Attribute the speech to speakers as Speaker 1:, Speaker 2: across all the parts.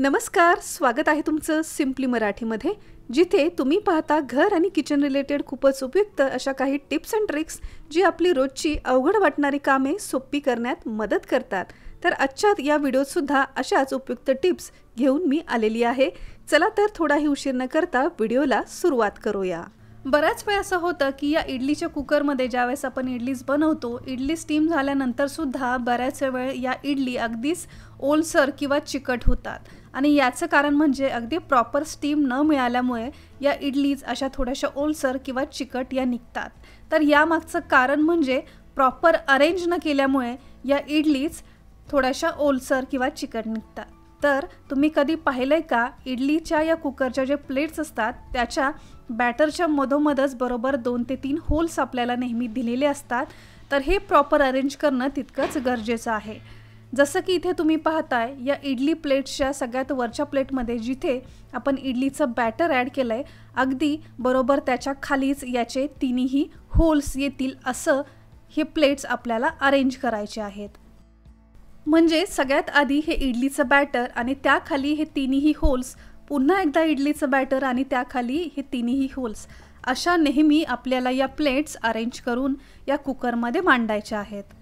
Speaker 1: नमस्कार स्वागत आहे तुमचं सिम्पली मराठीमध्ये जिथे तुम्ही पाहता घर आणि किचन रिलेटेड खूपच उपयुक्त अशा काही टिप्स अँड ट्रिक्स जी आपली रोजची अवघड वाटणारी कामे सोपी करण्यात मदत करतात तर आजच्या या व्हिडिओतसुद्धा अशाच उपयुक्त टिप्स घेऊन मी आलेली आहे चला तर थोडाही उशीर न करता व्हिडिओला सुरुवात करूया बऱ्याच वेळ असं होतं की या इडलीच्या कुकरमध्ये ज्यावेळेस आपण इडलीज बनवतो इडली स्टीम झाल्यानंतरसुद्धा बऱ्याच वेळ या इडली अगदीच ओलसर किंवा चिकट होतात आणि याचं कारण म्हणजे अगदी प्रॉपर स्टीम न मिळाल्यामुळे या इडलीज अशा थोड्याशा ओलसर किंवा चिकट या निघतात तर यामागचं कारण म्हणजे प्रॉपर अरेंज न केल्यामुळे या इडलीज थोड्याशा ओलसर किंवा चिकट निघतात तर तुम्ही कधी पाहिलं आहे का इडलीच्या या कुकरच्या जे प्लेट्स असतात त्याच्या बॅटरच्या मधोमधच बरोबर दोन ते तीन होल्स आपल्याला नेहमी दिलेले असतात तर हे प्रॉपर अरेंज करणं तितकंच गरजेचं आहे जसं की इथे तुम्ही पाहताय या इडली प्लेट्सच्या सगळ्यात वरच्या प्लेटमध्ये जिथे आपण इडलीचं बॅटर ॲड केलं आहे अगदी बरोबर त्याच्या खालीच याचे तिन्ही होल्स येतील असं हे प्लेट्स आपल्याला अरेंज करायचे आहेत म्हणजे सगळ्यात आधी हे इडलीचं बॅटर आणि त्याखाली हे तिन्ही होल्स पुन्हा एकदा इडलीचं बॅटर आणि त्याखाली हे तिन्ही होल्स अशा नेहमी आपल्याला या प्लेट्स अरेंज करून या कुकरमध्ये मांडायच्या आहेत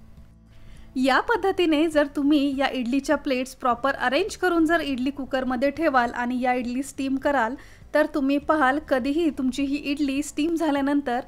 Speaker 1: या पद्धतीने जर तुम्ही या इडलीच्या प्लेट्स प्रॉपर अरेंज करून जर इडली कुकरमध्ये ठेवाल आणि या इडली स्टीम कराल तर तुम्ही पाहाल कधीही तुमची ही इडली स्टीम झाल्यानंतर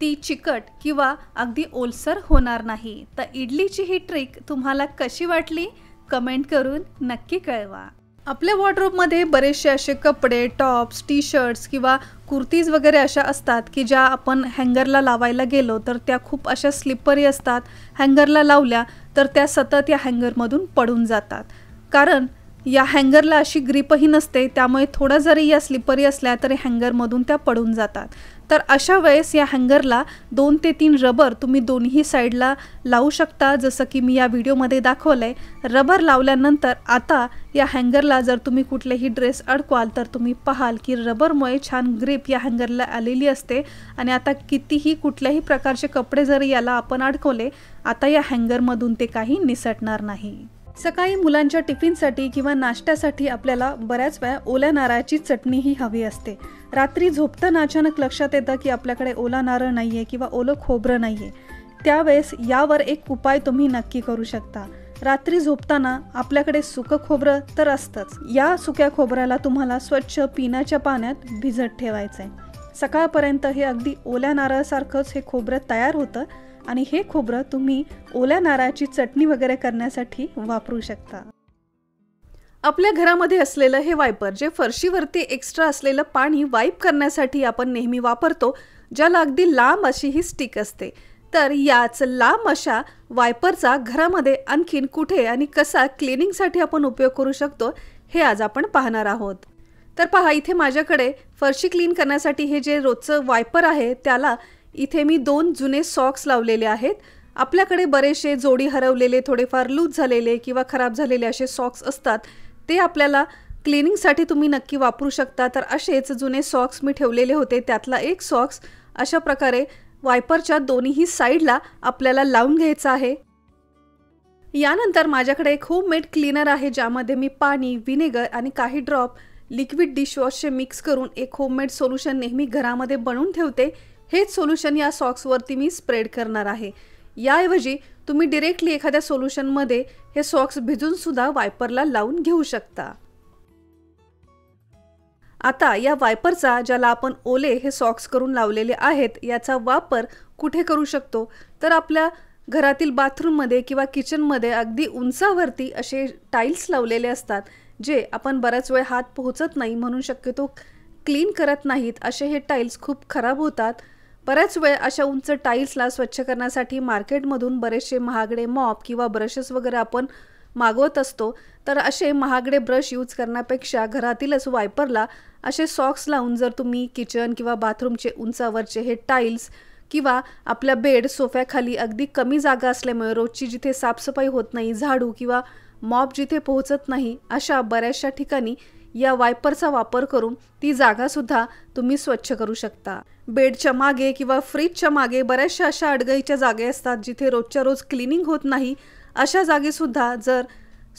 Speaker 1: ती चिकट किंवा अगदी ओलसर होणार नाही तर इडलीची ही ट्रिक तुम्हाला कशी वाटली कमेंट करून नक्की कळवा आपल्या वॉर्डरोबमध्ये बरेचसे असे कपडे टॉप्स टी शर्ट्स किंवा कुर्तीज वगैरे अशा असतात की ज्या आपण हँगरला लावायला गेलो तर त्या खूप अशा स्लिपरी असतात हँगरला लावल्या तर त्या सतत या हँगरमधून पडून जातात कारण या हँगरला अशी ग्रीपही नसते त्यामुळे थोडा जरी या स्लिपरी असल्या तरी हँगरमधून त्या पडून जातात तर अशा वेळेस या हँगरला दोन ते तीन रबर तुम्ही दोन्ही साईडला लावू शकता जसं की मी या व्हिडिओमध्ये दाखवलं आहे रबर लावल्यानंतर आता या हँगरला जर तुम्ही कुठलेही ड्रेस अडकवाल तर तुम्ही पाहाल की रबरमुळे छान ग्रीप या हँगरला आलेली असते आणि आता कितीही कुठल्याही प्रकारचे कपडे जरी याला आपण अडकवले आता या हँगरमधून ते काही निसटणार नाही सकाळी मुलांच्या टिफिनसाठी किंवा नाश्त्यासाठी आपल्याला बऱ्याच वेळा ओल्या नारळाची चटणी ही हवी असते रात्री झोपताना अचानक लक्षात येतं की आपल्याकडे ओला नारळ नाही किंवा ओलं खोबरं नाही त्यावेळेस यावर एक उपाय तुम्ही नक्की करू शकता रात्री झोपताना आपल्याकडे सुकं खोबरं तर असतच या सुक्या खोबऱ्याला तुम्हाला स्वच्छ पिण्याच्या पाण्यात भिजत ठेवायचं आहे सकाळपर्यंत हे अगदी ओल्या नारळासारखंच हे खोबरं तयार होतं आणि हे खोबरं तुम्ही ओल्या नारळाची चटणी वगैरे करण्यासाठी वापरू शकता आपल्या घरामध्ये असलेलं हे वायपर जे फरशीवरती एक्स्ट्रा असलेलं पाणी वाईप करण्यासाठी आपण नेहमी वापरतो ज्याला अगदी लांब अशी ही स्टिक असते तर याच लांब अशा वायपरचा घरामध्ये आणखीन कुठे आणि कसा क्लिनिंगसाठी आपण उपयोग करू शकतो हे आज आपण पाहणार आहोत तर पहा इथे माझ्याकडे फरशी क्लीन करण्यासाठी हे जे रोजचं वायपर आहे त्याला इथे मी दोन जुने सॉक्स लावलेले आहेत आपल्याकडे बरेचसे जोडी हरवलेले थोडेफार लूज झालेले किंवा खराब झालेले असे सॉक्स असतात ते आपल्याला क्लिनिंगसाठी तुम्ही नक्की वापरू शकता तर असेच जुने सॉक्स मी ठेवलेले होते त्यातला एक सॉक्स अशा प्रकारे वायपरच्या दोन्हीही साईडला आपल्याला लावून घ्यायचा आहे यानंतर माझ्याकडे एक होममेड क्लीनर आहे ज्यामध्ये मी पाणी व्हिनेगर आणि काही ड्रॉप लिक्विड डिशवॉशचे मिक्स करून एक होममेड सोल्युशन नेहमी घरामध्ये बनवून ठेवते हेच सोल्युशन या सॉक्सवरती मी स्प्रेड करणार आहे याऐवजी तुम्ही डिरेक्टली एखाद्या सोल्युशनमध्ये हे सॉक्स भिजूनसुद्धा वायपरला लावून घेऊ शकता आता या वायपरचा ज्याला आपण ओले हे सॉक्स करून लावलेले आहेत याचा वापर कुठे करू शकतो तर आपल्या घरातील बाथरूममध्ये किंवा किचनमध्ये अगदी उंचावरती असे टाईल्स लावलेले असतात जे आपण बऱ्याच वेळ हात पोहोचत नाही म्हणून शक्यतो क्लीन करत नाहीत असे हे टाईल्स खूप खराब होतात बऱ्याच वेळ अशा उंच टाईल्सला स्वच्छ करण्यासाठी मार्केटमधून बरेचसे महागडे मॉप किंवा ब्रशेस वगैरे आपण मागवत असतो तर असे महागडे ब्रश यूज करण्यापेक्षा घरातीलच वायपरला असे सॉक्स लावून जर तुम्ही किचन किंवा बाथरूमचे उंचावरचे हे टाईल्स किंवा आपल्या बेड सोफ्याखाली अगदी कमी जागा असल्यामुळे रोजची जिथे साफसफाई होत नाही झाडू किंवा मॉप जिथे पोहोचत नाही अशा बऱ्याचशा ठिकाणी या वायपरचा वापर करून ती जागासुद्धा तुम्ही स्वच्छ करू शकता बेडच्या मागे किंवा फ्रीजच्या मागे बऱ्याचशा अशा अडगळीच्या जागे असतात जिथे रोजच्या रोज क्लिनिंग होत नाही अशा जागीसुद्धा जर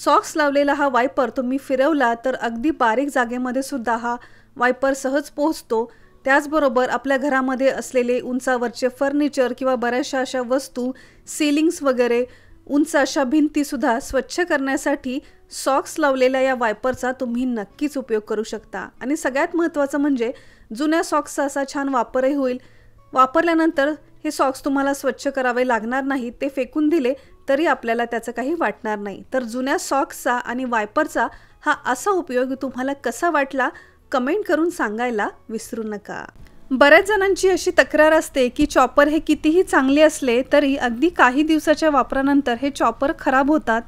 Speaker 1: सॉक्स लावलेला हा वायपर तुम्ही फिरवला तर अगदी बारीक जागेमध्ये सुद्धा हा वायपर सहज पोहोचतो त्याचबरोबर आपल्या घरामध्ये असलेले उंचावरचे फर्निचर किंवा बऱ्याचशा अशा वस्तू सिलिंग्स वगैरे उंच अशा भिंतीसुद्धा स्वच्छ करण्यासाठी सॉक्स लावलेल्या या वायपरचा तुम्ही नक्कीच उपयोग करू शकता आणि सगळ्यात महत्त्वाचं म्हणजे जुन्या सॉक्सचा असा छान वापरही होईल वापरल्यानंतर हे सॉक्स तुम्हाला स्वच्छ करावे लागणार नाही ते फेकून दिले तरी आपल्याला त्याचं काही वाटणार नाही तर जुन्या सॉक्सचा आणि वायपरचा हा असा उपयोग तुम्हाला कसा वाटला कमेंट करून सांगायला विसरू नका बऱ्याच जणांची अशी तक्रार असते की चॉपर हे कितीही चांगले असले तरी अगदी काही दिवसाच्या वापरानंतर हे चॉपर खराब होतात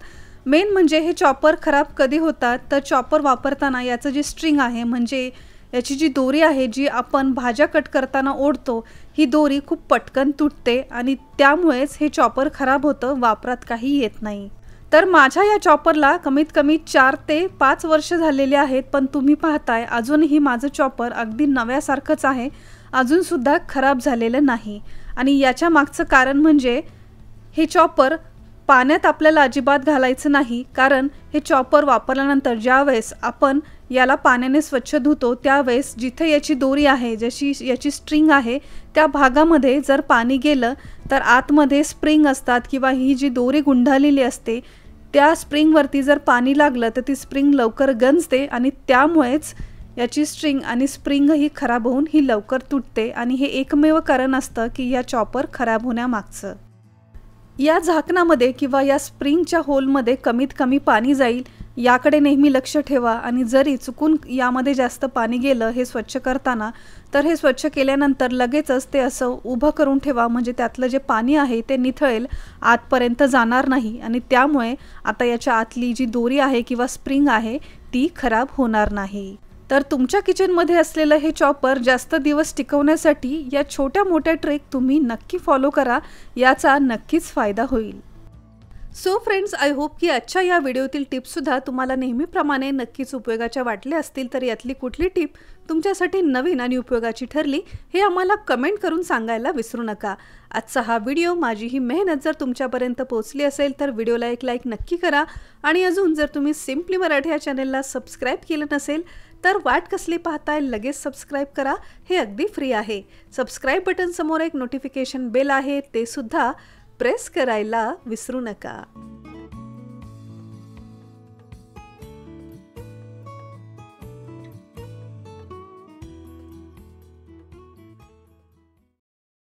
Speaker 1: मेन म्हणजे हे चॉपर खराब कधी होतात तर चॉपर वापरताना याचं जी स्ट्रिंग आहे म्हणजे याची जी दोरी आहे जी आपण भाज्या कट करताना ओढतो ही दोरी खूप पटकन तुटते आणि त्यामुळेच हे चॉपर खराब होतं वापरात काही येत नाही तर माझ्या या चॉपरला कमीत कमी चार ते पाच वर्ष झालेले आहेत पण तुम्ही पाहताय अजूनही माझं चॉपर अगदी नव्यासारखंच आहे अजूनसुद्धा खराब झालेलं नाही आणि याच्या मागचं कारण म्हणजे हे चॉपर पाण्यात आपल्याला अजिबात घालायचं नाही कारण हे चॉपर वापरल्यानंतर ज्यावेळेस आपण याला पाण्याने स्वच्छ धुतो त्यावेळेस जिथे याची दोरी आहे जशी याची स्ट्रिंग आहे त्या भागामध्ये जर पाणी गेलं तर आतमध्ये स्प्रिंग असतात किंवा ही जी दोरी गुंढालेली असते त्या स्प्रिंगवरती जर पाणी लागलं तर ती स्प्रिंग लवकर गंजते आणि त्यामुळेच याची स्ट्रिंग आणि स्प्रिंग ही खराब होऊन ही लवकर तुटते आणि हे एकमेव कारण असतं की या चॉपर खराब होण्यामागचं या झाकणामध्ये किंवा या स्प्रिंगच्या होलमध्ये कमीत कमी पाणी जाईल याकडे नेहमी लक्ष ठेवा आणि जरी चुकून यामध्ये जास्त पाणी गेलं हे स्वच्छ करताना तर हे स्वच्छ केल्यानंतर लगेचच ते असं उभं करून ठेवा म्हणजे त्यातलं जे पाणी आहे ते निथळेल आतपर्यंत जाणार नाही आणि त्यामुळे आता याच्या आतली जी दोरी आहे किंवा स्प्रिंग आहे ती खराब होणार नाही तर तुमच्या किचनमध्ये असलेलं हे चॉपर जास्त दिवस टिकवण्यासाठी या छोट्या मोठ्या ट्रेक तुम्ही नक्की फॉलो करा याचा नक्कीच फायदा होईल सो फ्रेंड्स आय होप की आजच्या या व्हिडिओतील टिप्ससुद्धा तुम्हाला नेहमीप्रमाणे नक्कीच उपयोगाच्या वाटल्या असतील तर यातली कुठली टिप तुमच्यासाठी नवीन आणि उपयोगाची ठरली हे आम्हाला कमेंट करून सांगायला विसरू नका आजचा हा व्हिडिओ माझी ही मेहनत जर तुमच्यापर्यंत पोहोचली असेल तर व्हिडिओला एक लाईक नक्की करा आणि अजून जर तुम्ही सिम्पली मराठी या चॅनलला सबस्क्राईब केलं नसेल तर वाट कसली पाहताय लगेच सबस्क्राईब करा हे अगदी फ्री आहे सबस्क्राईब समोर एक नोटिफिकेशन बेल आहे ते सुद्धा प्रेस करायला विसरू नका